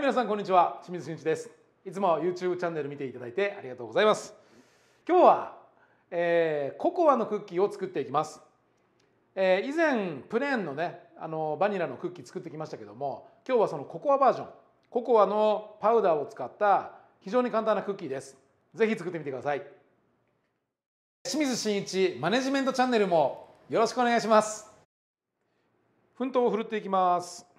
皆さんこんにちは清水俊一ですいつも YouTube チャンネル見ていただいてありがとうございます今日は、えー、ココアのクッキーを作っていきます、えー、以前プレーンのねあのバニラのクッキー作ってきましたけども今日はそのココアバージョンココアのパウダーを使った非常に簡単なクッキーですぜひ作ってみてください清水真一マネジメントチャンネルもよろしくお願いします奮闘を振るっていきます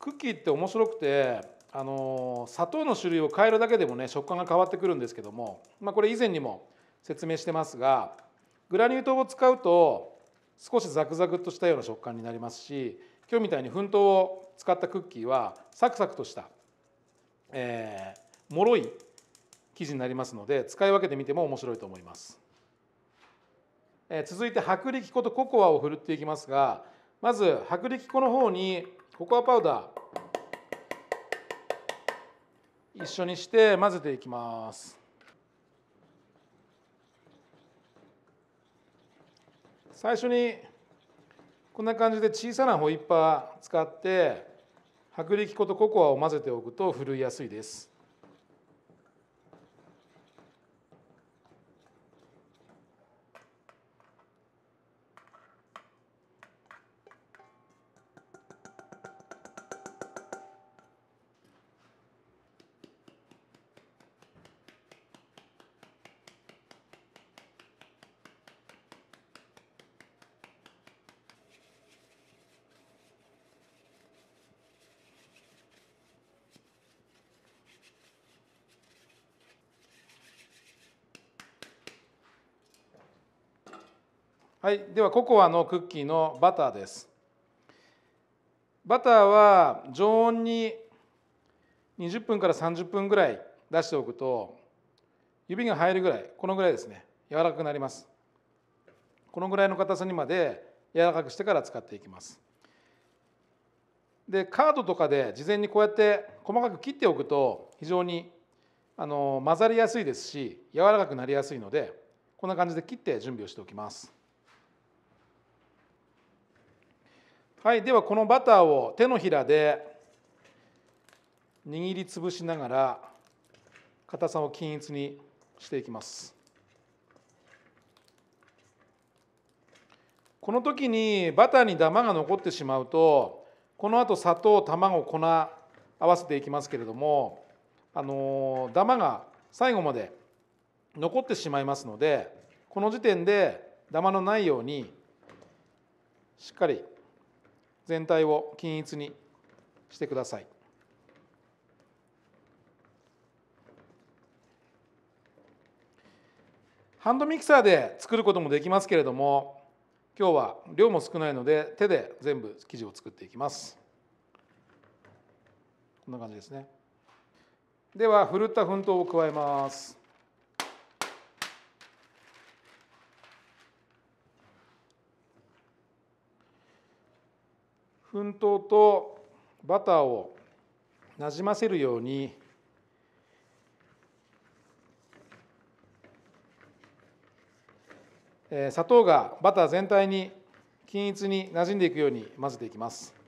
クッキーって面白くてあの砂糖の種類を変えるだけでもね食感が変わってくるんですけども、まあ、これ以前にも説明してますがグラニュー糖を使うと少しザクザクっとしたような食感になりますし今日みたいに粉糖を使ったクッキーはサクサクとした、えー、脆い生地になりますので使い分けてみても面白いと思います、えー、続いて薄力粉とココアをふるっていきますがまず薄力粉の方にココアパウダー一緒にして混ぜていきます最初にこんな感じで小さなホイッパー使って薄力粉とココアを混ぜておくとふるいやすいですはい、ではココアのクッキーのバターです。バターは常温に20分から30分ぐらい出しておくと指が入るぐらいこのぐらいですね柔らかくなります。このぐらいの硬さにまで柔らかくしてから使っていきます。でカードとかで事前にこうやって細かく切っておくと非常にあの混ざりやすいですし柔らかくなりやすいのでこんな感じで切って準備をしておきます。はい、ではこのバターを手のひらで握りつぶしながら硬さを均一にしていきますこの時にバターにダマが残ってしまうとこのあと砂糖卵粉合わせていきますけれどもあのダマが最後まで残ってしまいますのでこの時点でダマのないようにしっかり全体を均一にしてください。ハンドミキサーで作ることもできますけれども今日は量も少ないので手で全部生地を作っていきますこんな感じですねではふるった粉糖を加えます粉糖とバターをなじませるように砂糖がバター全体に均一になじんでいくように混ぜていきます。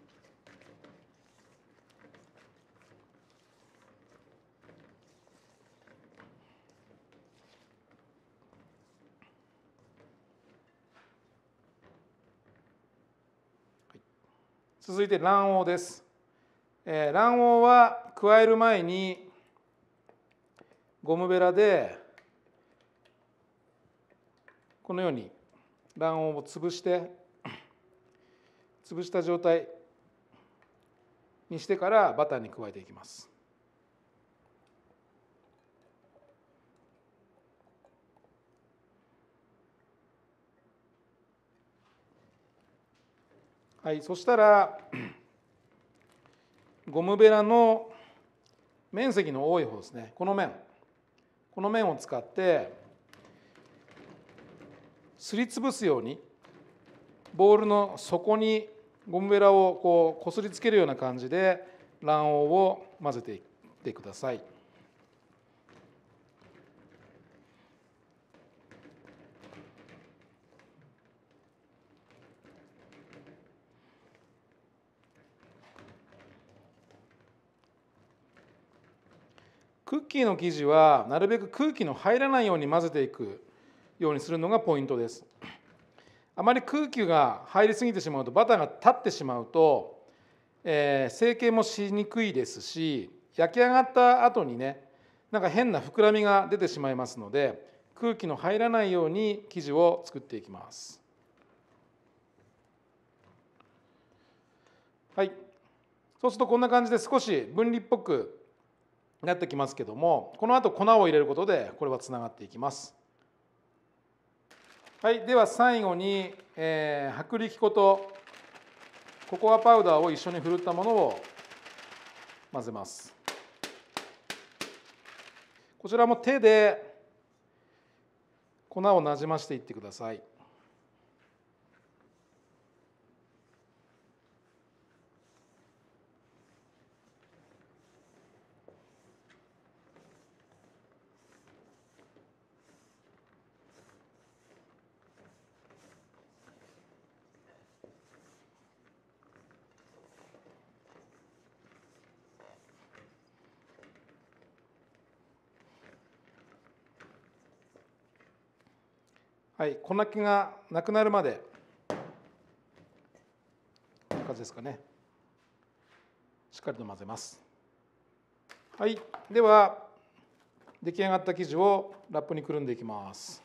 続いて卵黄です、えー、卵黄は加える前にゴムベラでこのように卵黄を潰して潰した状態にしてからバターに加えていきますはい、そしたら ゴムベラの面積の多い方ですねこの面この面を使ってすりつぶすようにボールの底にゴムベラをこうこすりつけるような感じで卵黄を混ぜていってください。クッキーの生地はなるべく空気の入らないように混ぜていくようにするのがポイントですあまり空気が入りすぎてしまうとバターが立ってしまうと、えー、成形もしにくいですし焼き上がった後にねなんか変な膨らみが出てしまいますので空気の入らないように生地を作っていきますはいそうするとこんな感じで少し分離っぽくなってきますけどもこの後粉を入れることでこれはつながっていきます。はい、では最後に、えー、薄力粉とココアパウダーを一緒にふるったものを混ぜます。こちらも手で粉をなじましていってください。はい粉気がなくなるまでこんな感じですかねしっかりと混ぜますはいでは出来上がった生地をラップにくるんでいきます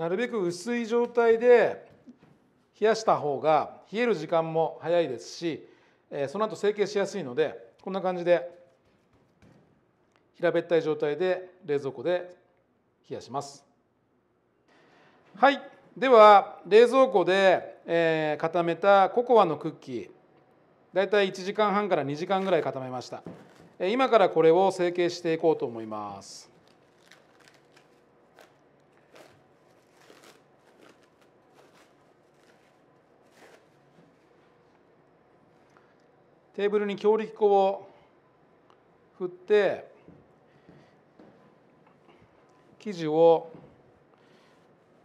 なるべく薄い状態で冷やした方が冷える時間も早いですしその後成形しやすいのでこんな感じで平べったい状態で冷蔵庫で冷やしますはいでは冷蔵庫で、え固めたココアのクッキーだいたい1時間半から2時間ぐらい固めました今からこれを成形していこうと思いますテーブルに強力粉を振って生地を、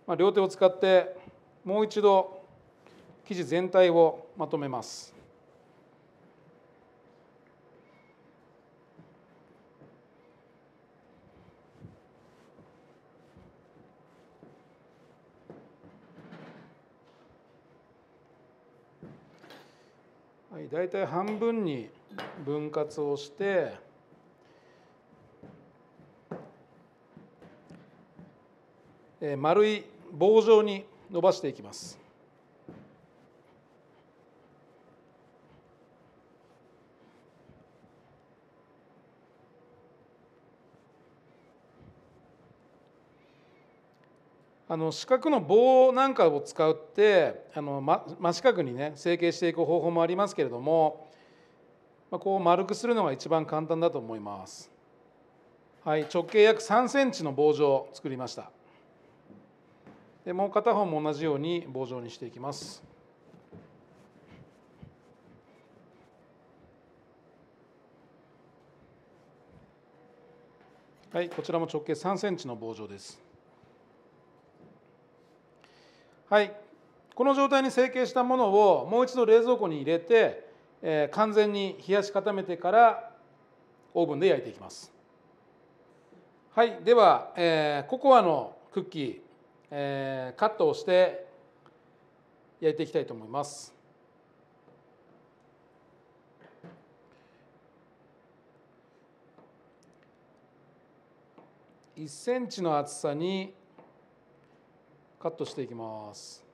まあ、両手を使ってもう一度生地全体をまとめます。はい、大体半分に分割をして丸い棒状に伸ばしていきます。あの四角の棒なんかを使ってあの、ま、真四角にね成形していく方法もありますけれども、まあ、こう丸くするのが一番簡単だと思います、はい、直径約3センチの棒状を作りましたでもう片方も同じように棒状にしていきますはいこちらも直径3センチの棒状ですはいこの状態に成形したものをもう一度冷蔵庫に入れて、えー、完全に冷やし固めてからオーブンで焼いていきますはいでは、えー、ココアのクッキー、えー、カットをして焼いていきたいと思います1センチの厚さにカットしていきます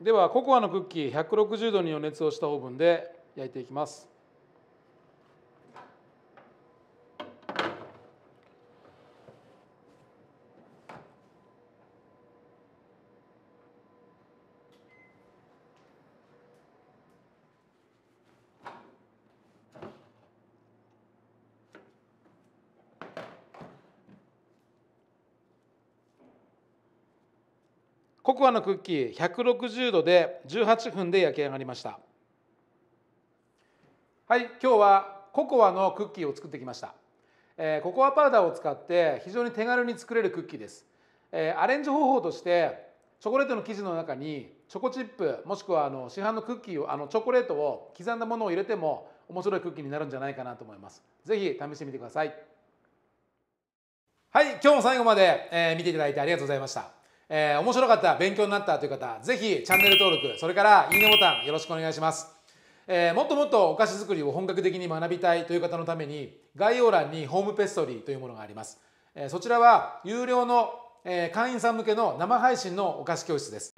ではココアのクッキー160度に予熱をしたオーブンで焼いていきますココアのクッキー160度で18分で焼き上がりましたはい今日はココアのクッキーを作ってきました、えー、ココアパウダーを使って非常に手軽に作れるクッキーです、えー、アレンジ方法としてチョコレートの生地の中にチョコチップもしくはあの市販のクッキーをあのチョコレートを刻んだものを入れても面白いクッキーになるんじゃないかなと思います是非試してみてくださいはい今日も最後まで、えー、見ていただいてありがとうございましたえー、面白かった勉強になったという方ぜひチャンネル登録それからいいねボタンよろしくお願いします、えー、もっともっとお菓子作りを本格的に学びたいという方のために概要欄にホームペストリーというものがあります、えー、そちらは有料の、え会員さん向けの生配信のお菓子教室です